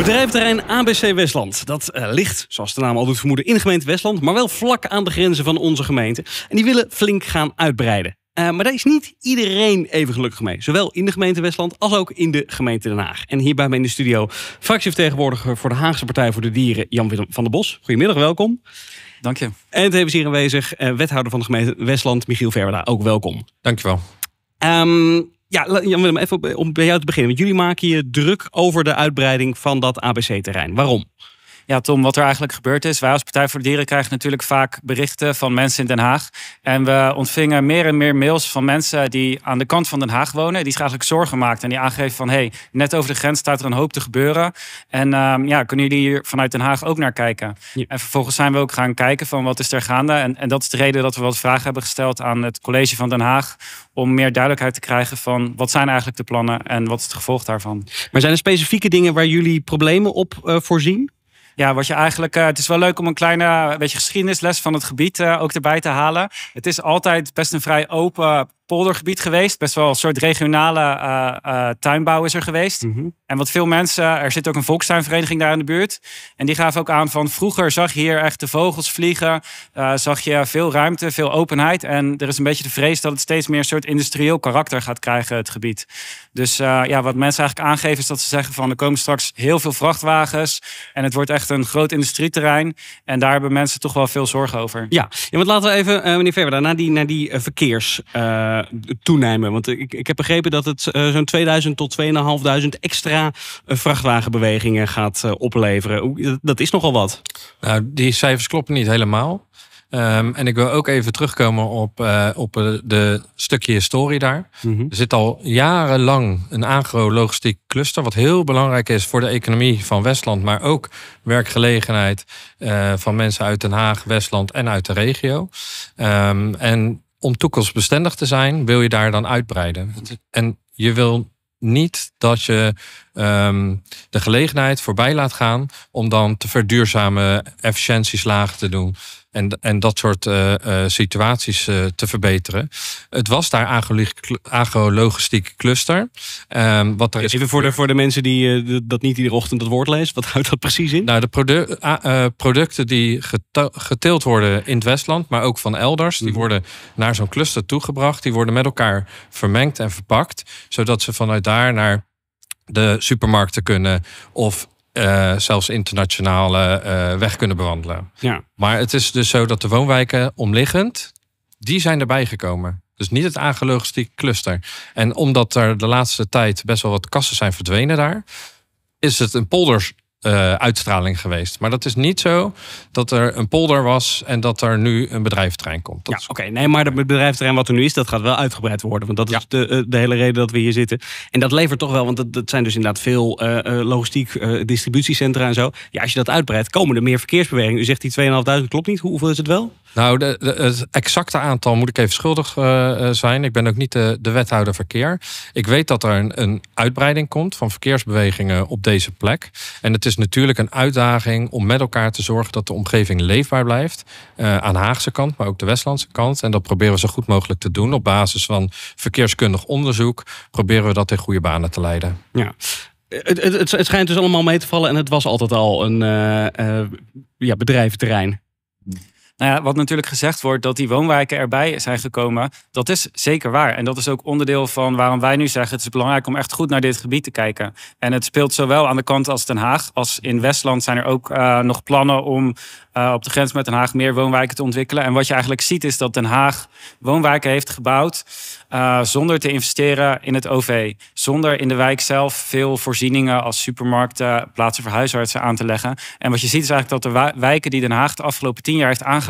Bedrijventerrein ABC Westland. Dat eh, ligt, zoals de naam al doet vermoeden, in de gemeente Westland, maar wel vlak aan de grenzen van onze gemeente. En die willen flink gaan uitbreiden. Eh, maar daar is niet iedereen even gelukkig mee. Zowel in de gemeente Westland als ook in de gemeente Den Haag. En hier bij me in de studio fractievertegenwoordiger voor de Haagse Partij voor de Dieren, Jan-Willem van der Bos. Goedemiddag, welkom. Dank je. En het hier aanwezig eh, wethouder van de gemeente Westland, Michiel Verweda. Ook welkom. Dank je wel. Ehm, ja, Jan even om bij jou te beginnen. Want jullie maken je druk over de uitbreiding van dat ABC-terrein. Waarom? Ja, Tom, wat er eigenlijk gebeurd is. Wij als Partij voor de Dieren krijgen natuurlijk vaak berichten van mensen in Den Haag. En we ontvingen meer en meer mails van mensen die aan de kant van Den Haag wonen. Die zich eigenlijk zorgen maakten. En die aangeven van, hé, hey, net over de grens staat er een hoop te gebeuren. En ehm, ja, kunnen jullie hier vanuit Den Haag ook naar kijken? En vervolgens zijn we ook gaan kijken van, wat is er gaande? En, en dat is de reden dat we wat vragen hebben gesteld aan het college van Den Haag. Om meer duidelijkheid te krijgen van, wat zijn eigenlijk de plannen en wat is het gevolg daarvan? Maar zijn er specifieke dingen waar jullie problemen op eh, voorzien? Ja, wat je eigenlijk. Eh, het is wel leuk om een kleine beetje geschiedenisles van het gebied eh, ook erbij te halen. Het is altijd best een vrij open poldergebied geweest. Best wel een soort regionale eh, eh, tuinbouw is er geweest. Mhm. En wat veel mensen, er zit ook een volkstuinvereniging daar in de buurt. En die gaven ook aan van vroeger zag je hier echt de vogels vliegen. Eh, zag je veel ruimte, veel openheid. En er is een beetje de vrees dat het steeds meer een soort industrieel karakter gaat krijgen, het gebied. Dus ja, wat mensen eigenlijk aangeven is dat ze zeggen van er komen straks heel veel vrachtwagens. En het wordt echt een groot industrieterrein. En daar hebben mensen toch wel veel zorgen over. Ja, ja want laten we even, meneer Verber, naar die, naar die verkeers toenemen? Want ik, ik heb begrepen dat het eh, zo'n 2000 tot 2500 extra eh, vrachtwagenbewegingen gaat eh, opleveren. Dat is nogal wat. Nou, die cijfers kloppen niet helemaal. Ehm, en ik wil ook even terugkomen op, uh, op de stukje historie daar. Mhm. Er zit al jarenlang een agro-logistiek cluster, wat heel belangrijk is voor de economie van Westland, maar ook werkgelegenheid van mensen uit Den Haag, Westland en uit de regio. Ehm, en om toekomstbestendig te zijn, wil je daar dan uitbreiden. En je wil niet dat je ehm, de gelegenheid voorbij laat gaan om dan te verduurzamen, efficiëntieslagen te doen en, en dat soort eh, eh, situaties eh, te verbeteren. Het was daar agrologistiek cluster. Ehm, wat er is Even voor de, voor de mensen die dat niet iedere ochtend het woord lezen, wat houdt dat precies in? Nou, de producten die geteeld worden in het Westland, maar ook van elders, die mhm. worden naar zo'n cluster toegebracht. Die worden met elkaar vermengd en verpakt, zodat ze vanuit daar naar de supermarkten kunnen of eh, zelfs internationale eh, weg kunnen bewandelen. Ja. Maar het is dus zo dat de woonwijken omliggend, die zijn erbij gekomen. Dus niet het aangelogistiek cluster. En omdat er de laatste tijd best wel wat kassen zijn verdwenen daar, is het een polders. Eh, uitstraling geweest. Maar dat is niet zo dat er een polder was en dat er nu een bedrijventrein komt. ja, oké. Nee, maar het bedrijventrein wat er nu is, dat gaat wel uitgebreid worden. Want dat is de, eh, de hele reden dat we hier zitten. En dat levert toch wel, want dat, dat zijn dus inderdaad veel eh, logistiek uh, distributiecentra en zo. Ja, als je dat uitbreidt, komen er meer verkeersbewegingen. U zegt die 2.500 klopt niet. Hoeveel is het wel? Nou, de, het exacte aantal moet ik even schuldig eh, eh, zijn. Ik ben ook niet de, wethouder verkeer. Ik weet dat er een, een, uitbreiding komt van verkeersbewegingen op deze plek. En het is natuurlijk een uitdaging om met elkaar te zorgen dat de omgeving leefbaar blijft. Eh, aan Haagse kant, maar ook de Westlandse kant. En dat proberen we zo goed mogelijk te doen. Op basis van verkeerskundig onderzoek proberen we dat in goede banen te leiden. Ja. Het, het, het, schijnt dus allemaal mee te vallen en het was altijd al een uh, ja, bedrijventerrein. Nou ja, wat natuurlijk gezegd wordt, dat die woonwijken erbij zijn gekomen, dat is zeker waar. En dat is ook onderdeel van waarom wij nu zeggen: het is belangrijk om echt goed naar dit gebied te kijken. En het speelt zowel aan de kant als Den Haag, als in Westland zijn er ook eh, nog plannen om eh, op de grens met Den Haag meer woonwijken te ontwikkelen. En wat je eigenlijk ziet, is dat Den Haag woonwijken heeft gebouwd eh, zonder te investeren in het OV, zonder in de wijk zelf veel voorzieningen als supermarkten, plaatsen voor huisartsen aan te leggen. En wat je ziet, is eigenlijk dat de wijken die Den Haag de afgelopen tien jaar heeft aange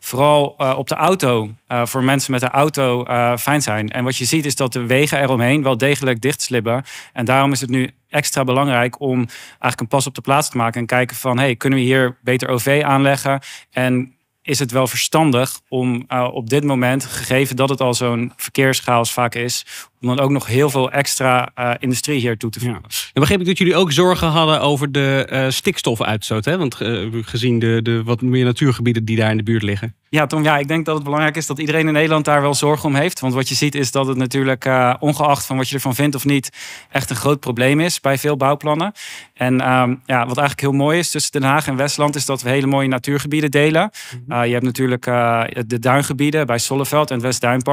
vooral eh, op de auto, eh, voor mensen met de auto eh, fijn zijn. En wat je ziet is dat de wegen eromheen wel degelijk slibben. En daarom is het nu extra belangrijk om eigenlijk een pas op de plaats te maken en kijken van, hey, kunnen we hier beter OV aanleggen? En is het wel verstandig om op dit moment, gegeven dat het al zo'n verkeerschaos vaak is, om dan ook nog heel veel extra eh, industrie hier toe te voegen. En begreep ik dat jullie ook zorgen hadden over de eh, stikstofuitstoot. Hè? Want eh, gezien de, de wat meer natuurgebieden die daar in de buurt liggen. Ja, Tom, ja, ik denk dat het belangrijk is dat iedereen in Nederland daar wel zorgen om heeft. Want wat je ziet is dat het natuurlijk, ongeacht van wat je ervan vindt of niet, echt een groot probleem is bij veel bouwplannen. En ehm, ja, wat eigenlijk heel mooi is tussen Den Haag en Westland, is dat we hele mooie natuurgebieden delen. Mhm. je hebt natuurlijk de duingebieden bij Solleveld en het west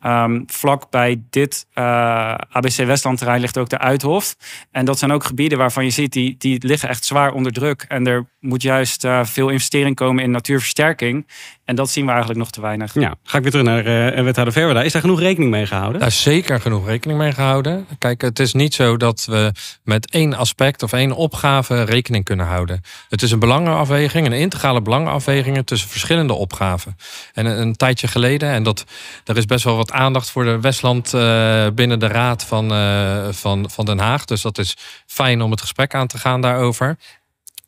ehm, vlak bij dit eh, ABC Westlandterrein ligt ook de Uithof. En dat zijn ook gebieden waarvan je ziet, die, die liggen echt zwaar onder druk. En er moet juist eh, veel investering komen in natuurversterking. En dat zien we eigenlijk nog te weinig. Ja, ga ik weer terug naar uh, wethouder Verwerda. Is daar genoeg rekening mee gehouden? Daar is zeker genoeg rekening mee gehouden. Kijk, het is niet zo dat we met één aspect of één opgave rekening kunnen houden. Het is een belangenafweging, een integrale belangenafweging tussen verschillende opgaven. En een, tijdje geleden, en dat, er is best wel wat aandacht voor de Westland eh, binnen de Raad van, eh, van, van Den Haag. Dus dat is fijn om het gesprek aan te gaan daarover.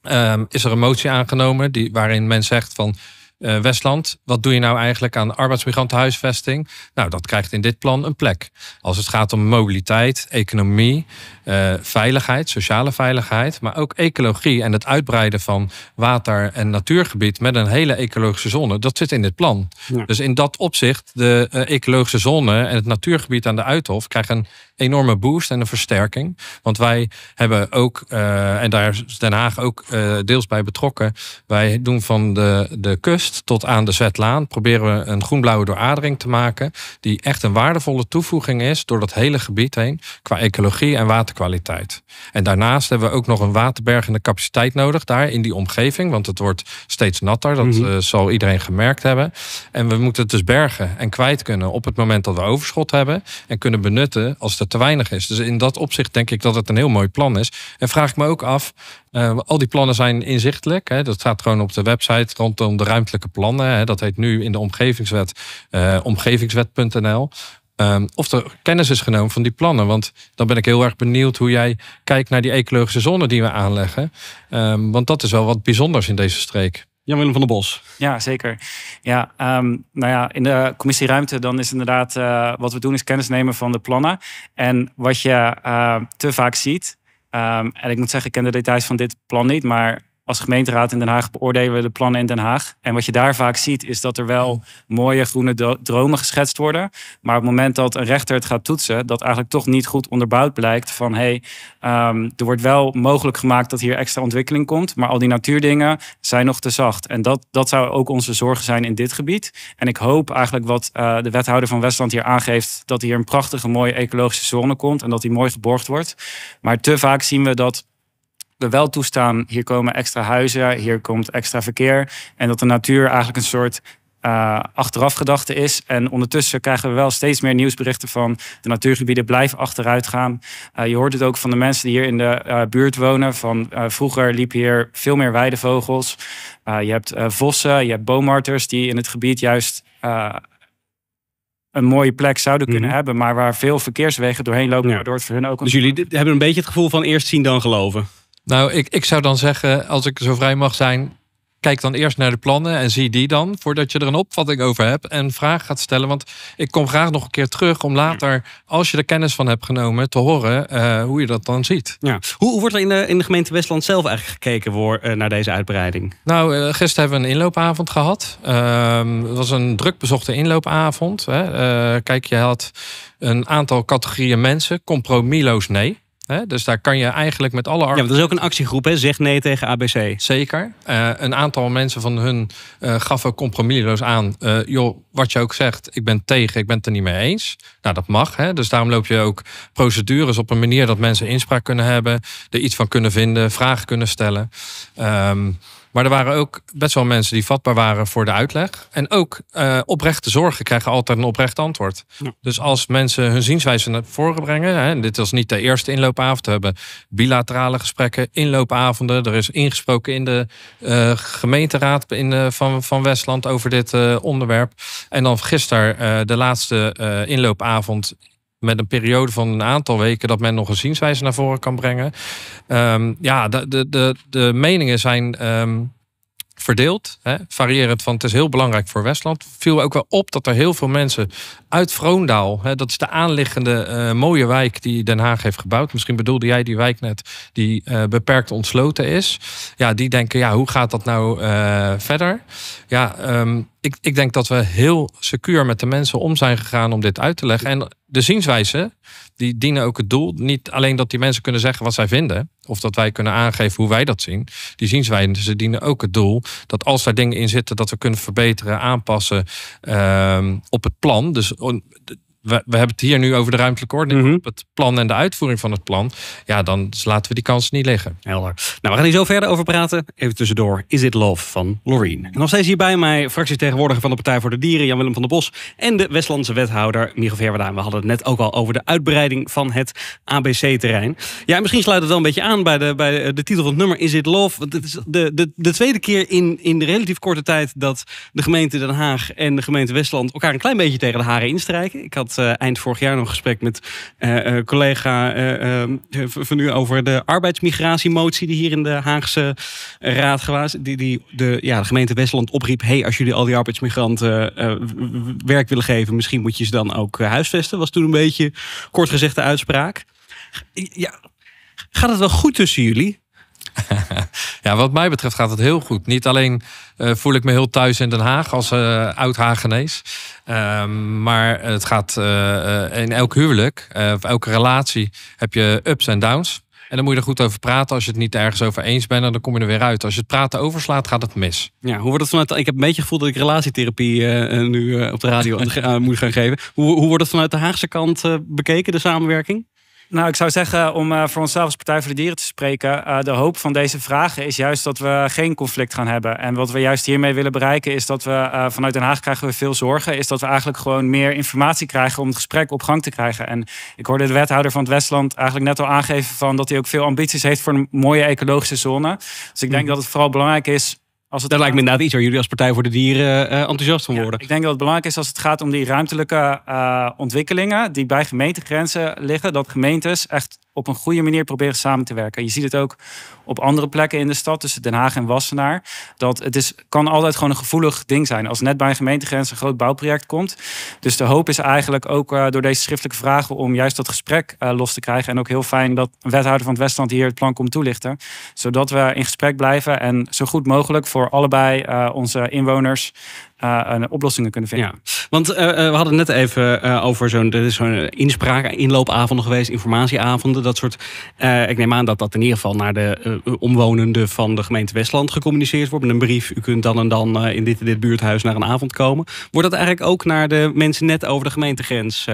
Ehm, is er een motie aangenomen die, waarin men zegt van eh, Westland, wat doe je nou eigenlijk aan arbeidsmigrantenhuisvesting? Nou, dat krijgt in dit plan een plek. Als het gaat om mobiliteit, economie, eh, veiligheid, sociale veiligheid, maar ook ecologie en het uitbreiden van water- en natuurgebied met een hele ecologische zone. Dat zit in dit plan. Dus in dat opzicht, de eh, ecologische zone en het natuurgebied aan de Uithof krijgen een enorme boost en een versterking. Want wij hebben ook, eh, en daar is Den Haag ook deels bij betrokken, wij doen van de, de kust tot aan de Zetlaan, proberen we een groenblauwe dooradering te maken, die echt een waardevolle toevoeging is door dat hele gebied heen, qua ecologie en water en daarnaast hebben we ook nog een waterbergende capaciteit nodig daar in die omgeving. Want het wordt steeds natter. Dat mhm. eh, zal iedereen gemerkt hebben. En we moeten het dus bergen en kwijt kunnen op het moment dat we overschot hebben. En kunnen benutten als er te weinig is. Dus in dat opzicht denk ik dat het een heel mooi plan is. En vraag ik me ook af, eh, al die plannen zijn inzichtelijk. Hè. Dat staat gewoon op de website rondom de ruimtelijke plannen. Hè. Dat heet nu in de omgevingswet eh, omgevingswet.nl. Ehm, of er kennis is genomen van die plannen. Want dan ben ik heel erg benieuwd hoe jij kijkt naar die ecologische zone die we aanleggen. Ehm, want dat is wel wat bijzonders in deze streek. Jan-Willem van der Bos. Ja, zeker. Ja, ehm, nou ja, in de commissie Ruimte dan is inderdaad eh, wat we doen is kennis nemen van de plannen. En wat je eh, te vaak ziet, en ik moet zeggen, ik ken de details van dit plan niet, maar als gemeenteraad in Den Haag beoordelen we de plannen in Den Haag. En wat je daar vaak ziet, is dat er wel mooie groene dromen geschetst worden. Maar op het moment dat een rechter het gaat toetsen, dat eigenlijk toch niet goed onderbouwd blijkt van hé, hey, ehm, er wordt wel mogelijk gemaakt dat hier extra ontwikkeling komt. Maar al die natuurdingen zijn nog te zacht. En dat, dat zou ook onze zorgen zijn in dit gebied. En ik hoop eigenlijk wat eh, de wethouder van Westland hier aangeeft, dat hier een prachtige, mooie ecologische zone komt en dat die mooi geborgd wordt. Maar te vaak zien we dat we wel toestaan, hier komen extra huizen, hier komt extra verkeer. En dat de natuur eigenlijk een soort uh, eh, achteraf is. En ondertussen krijgen we wel steeds meer nieuwsberichten van de natuurgebieden blijven achteruit gaan. Eh, je hoort het ook van de mensen die hier in de eh, buurt wonen. Van, vroeger liep hier veel meer weidevogels. je hebt vossen, je hebt boomarters die in het gebied juist een mooie plek zouden kunnen mhm. hebben. Maar waar veel verkeerswegen doorheen lopen, waardoor het voor hun ook... Dus jullie hebben een beetje het gevoel van eerst zien dan geloven? Nou, ik, ik zou dan zeggen, als ik zo vrij mag zijn, kijk dan eerst naar de plannen en zie die dan voordat je er een opvatting over hebt en vraag gaat stellen. Want ik kom graag nog een keer terug om later, als je er kennis van hebt genomen, te horen eh, hoe je dat dan ziet. Ja. Hoe, wordt er in de, in de gemeente Westland zelf eigenlijk gekeken voor, eh, naar deze uitbreiding? Nou, eh, gisteren hebben we een inloopavond gehad. Ehm, het was een druk bezochte inloopavond. Hè. kijk, je had een aantal categorieën mensen, compromisloos nee dus daar kan je eigenlijk met alle... Ja, dat is ook een actiegroep, Zeg nee tegen ABC. Zeker. Eh, een aantal mensen van hun uh, eh, gaven compromisloos aan... Eh, joh, wat je ook zegt, ik ben tegen, ik ben het er niet mee eens. Nou, dat mag. Dus daarom loop je ook procedures op een manier... dat mensen inspraak kunnen hebben, er iets van kunnen vinden, vragen kunnen stellen... Um, maar er waren ook best wel mensen die vatbaar waren voor de uitleg. En ook eh, oprechte zorgen krijgen altijd een oprecht antwoord. Dus als mensen hun zienswijze naar voren brengen. Hè, en dit was niet de eerste inloopavond. We hebben bilaterale gesprekken, inloopavonden. Er is ingesproken in de eh, gemeenteraad in, eh, van, van Westland over dit onderwerp. En dan gisteren de laatste inloopavond met een periode van een aantal weken dat men nog een zienswijze naar voren kan brengen. Ehm, ja, de, de, de, de, meningen zijn ehm, verdeeld, hè, variërend van het is heel belangrijk voor Westland. Viel ook wel op dat er heel veel mensen uit Vroondaal, hè, dat is de aanliggende eh, mooie wijk die Den Haag heeft gebouwd. Misschien bedoelde jij die wijk net die eh, beperkt ontsloten is. Ja, die denken, ja, hoe gaat dat nou eh, verder? Ja, um, ik, ik denk dat we heel secuur met de mensen om zijn gegaan om dit uit te leggen. En de zienswijzen, die dienen ook het doel. Niet alleen dat die mensen kunnen zeggen wat zij vinden. Of dat wij kunnen aangeven hoe wij dat zien. Die zienswijzen dienen ook het doel. Dat als daar dingen in zitten dat we kunnen verbeteren, aanpassen ehm, op het plan. Dus we, we hebben het hier nu over de ruimtelijke ordening, mhm. het plan en de uitvoering van het plan. Ja, dan laten we die kans niet liggen. Helder. Nou, we gaan hier zo verder over praten. Even tussendoor, Is It Love van Loreen. En nog steeds hierbij bij mij, fractietegenwoordiger van de Partij voor de Dieren, Jan-Willem van der Bos. En de Westlandse wethouder, Michiel Verwaarden. We hadden het net ook al over de uitbreiding van het ABC-terrein. Ja, misschien sluit het wel een beetje aan bij de, bij de titel van het nummer, Is It Love. Want het is de, de, de tweede keer in, in de relatief korte tijd dat de gemeente Den Haag en de gemeente Westland elkaar een klein beetje tegen de haren instrijken. Ik had eh, eind vorig jaar nog een gesprek met eh, eh, collega ehm, van u over de arbeidsmigratiemotie die hier in de Haagse Raad was. Die, die de, ja, de gemeente Westland opriep: hey, als jullie al die arbeidsmigranten werk willen geven, misschien moet je ze dan ook huisvesten. Was toen een beetje kort gezegd de uitspraak. Ja, gaat het wel goed tussen jullie? Ja, wat mij betreft gaat het heel goed. Niet alleen eh, voel ik me heel thuis in Den Haag als eh, oud Haagenees, ehm, maar het gaat eh, in elk huwelijk, of elke relatie, heb je ups en downs. En dan moet je er goed over praten. Als je het niet ergens over eens bent, dan kom je er weer uit. Als je het praten overslaat, gaat het mis. Ja, hoe wordt het vanuit... Ik heb een beetje gevoel dat ik relatietherapie uh, nu op de radio moet gaan geven. Hoe, hoe wordt het vanuit de Haagse kant bekeken, de samenwerking? Nou, ik zou zeggen, om eh, voor onszelf als Partij voor de Dieren te spreken, eh, de hoop van deze vragen is juist dat we geen conflict gaan hebben. En wat we juist hiermee willen bereiken is dat we eh, vanuit Den Haag krijgen we veel zorgen, is dat we eigenlijk gewoon meer informatie krijgen om het gesprek op gang te krijgen. En ik hoorde de wethouder van het Westland eigenlijk net al aangeven van dat hij ook veel ambities heeft voor een mooie ecologische zone. Dus ik denk mhm. dat het vooral belangrijk is als Daar lijkt me inderdaad iets waar jullie als Partij voor de Dieren eh, eh, enthousiast van worden. ik denk dat het belangrijk is als het gaat om die ruimtelijke eh, ontwikkelingen die bij gemeentegrenzen liggen, dat gemeentes echt op een goede manier proberen samen te werken. Je ziet het ook op andere plekken in de stad, tussen Den Haag en Wassenaar. Dat het is, kan altijd gewoon een gevoelig ding zijn. Als net bij een gemeentegrens een groot bouwproject komt. Dus de hoop is eigenlijk ook eh, door deze schriftelijke vragen om juist dat gesprek eh, los te krijgen. En ook heel fijn dat een wethouder van het Westland hier het plan komt toelichten. Zodat we in gesprek blijven en zo goed mogelijk voor allebei eh, onze inwoners eh, oplossingen kunnen vinden. Ja. Want eh, eh, we hadden net even over zo'n zo'n inspraak, inloopavonden geweest, informatieavonden, dat soort. ik neem aan dat dat in ieder geval naar de omwonenden van de gemeente Westland gecommuniceerd wordt. Met een brief, u kunt dan en dan in dit en dit buurthuis naar een avond komen. Wordt dat eigenlijk ook naar de mensen net over de gemeentegrens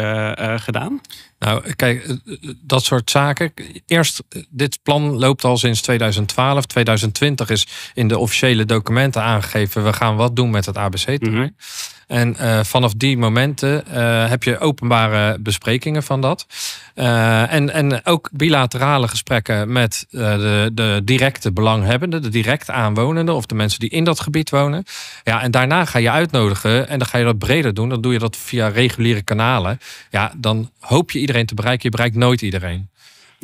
gedaan? Nou, kijk, eh, eh, dat soort zaken. Eerst, eh, dit plan loopt al sinds 2012. 2020 is in de officiële documenten aangegeven. We gaan wat doen met het ABC-terrein. Mm en eh, vanaf die momenten eh, heb je openbare besprekingen van dat. Eh, en, en ook bilaterale gesprekken met de, de directe belanghebbenden, de direct aanwonenden of de mensen die in dat gebied wonen. Ja, en daarna ga je uitnodigen en dan ga je dat breder doen. Dan doe je dat via reguliere kanalen. Ja, dan hoop je iedereen te bereiken. Je bereikt nooit iedereen.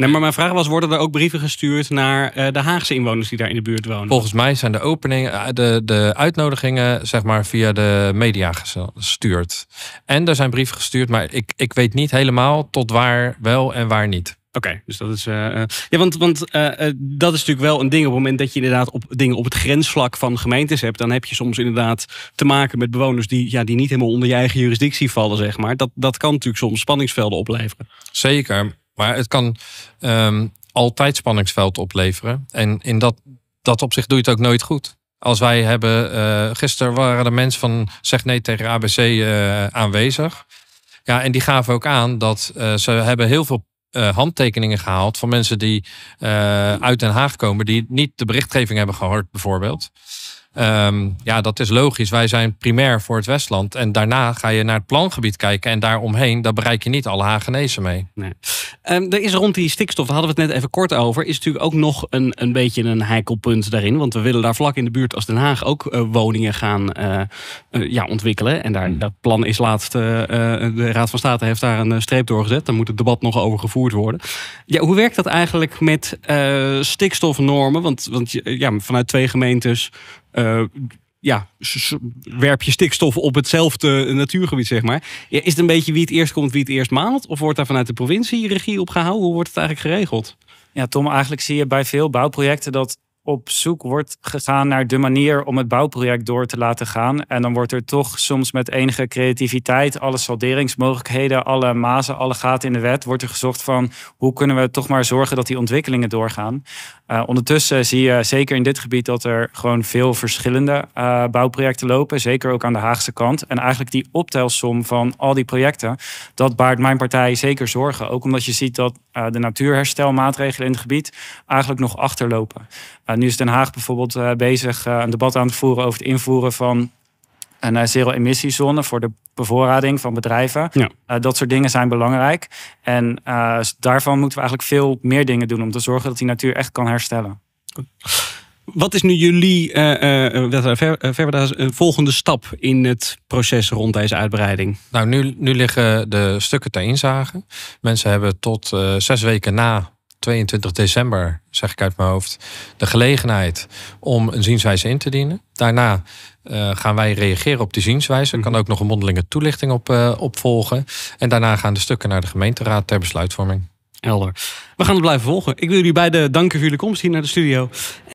Nee, maar mijn vraag was: worden er ook brieven gestuurd naar eh, de Haagse inwoners die daar in de buurt wonen? Volgens mij zijn de openingen, eh, de, de uitnodigingen, zeg maar via de media gestuurd. En er zijn brieven gestuurd, maar ik, ik weet niet helemaal tot waar wel en waar niet. Oké, dus dat is. Eh, ja, want, want dat is natuurlijk wel een ding. Op het moment dat je inderdaad op dingen op het grensvlak van gemeentes hebt, dan heb je soms inderdaad te maken met bewoners die, ja, die niet helemaal onder je eigen juridictie vallen, zeg maar. Dat, dat kan natuurlijk soms spanningsvelden opleveren. Zeker. Maar het kan ehm, altijd spanningsveld opleveren. En in dat, dat opzicht doe je het ook nooit goed. Als wij hebben, uh, gisteren waren de mensen van Zeg Nee tegen ABC eh, aanwezig. Ja, en die gaven ook aan dat eh, ze hebben heel veel handtekeningen gehaald van mensen die uit Den Haag komen, die niet de berichtgeving hebben gehoord, bijvoorbeeld. Ehm, ja, dat is logisch. Wij zijn primair voor het Westland. En daarna ga je naar het plangebied kijken. En daaromheen, daar bereik je niet alle Hagenezen mee. Nee. Ehm, er is rond die stikstof, daar hadden we het net even kort over. Is natuurlijk ook nog een, een beetje een heikelpunt daarin. Want we willen daar vlak in de buurt als Den Haag ook eh, woningen gaan eh, eh, ja, ontwikkelen. En daar, hmm. dat plan is laatst, de Raad van State heeft daar een streep door gezet. Daar moet het debat nog over gevoerd worden. Ja, hoe werkt dat eigenlijk met stikstofnormen? Want, want ja, vanuit twee gemeentes eh, ja, werp je stikstof op hetzelfde natuurgebied, zeg maar. is het een beetje wie het eerst komt, wie het eerst maalt? Of wordt daar vanuit de provincie regie op gehouden? Hoe wordt het eigenlijk geregeld? Ja, Tom, eigenlijk zie je bij veel bouwprojecten dat op zoek wordt gegaan naar de manier om het bouwproject door te laten gaan. En dan wordt er toch soms met enige creativiteit, alle salderingsmogelijkheden, alle mazen, alle gaten in de wet, wordt er gezocht van hoe kunnen we toch maar zorgen dat die ontwikkelingen doorgaan. Eh, ondertussen zie je zeker in dit gebied dat er gewoon veel verschillende eh, bouwprojecten lopen, zeker ook aan de Haagse kant. En eigenlijk die optelsom van al die projecten, dat baart mijn partij zeker zorgen. Ook omdat je ziet dat eh, de natuurherstelmaatregelen in het gebied eigenlijk nog achterlopen. Eh, nu is Den Haag bijvoorbeeld eh, bezig eh, een debat aan te voeren over het invoeren van een zero-emissiezone voor de bevoorrading van bedrijven. dat soort dingen zijn belangrijk. En daarvan moeten we eigenlijk veel meer dingen doen om te zorgen dat die natuur echt kan herstellen. Wat is nu jullie uh, ver, volgende stap in het proces rond deze uitbreiding? Nou, nu, liggen de stukken ter inzage. Mensen hebben tot zes weken na 22 december, zeg ik uit mijn hoofd, de gelegenheid om een zienswijze in te dienen. Daarna eh, gaan wij reageren op die zienswijze. Er kan mhm. ook nog een mondelinge toelichting op uh, opvolgen. En daarna gaan de stukken naar de gemeenteraad ter besluitvorming. Helder. We gaan het blijven volgen. Ik wil jullie beiden danken voor jullie komst hier naar de studio.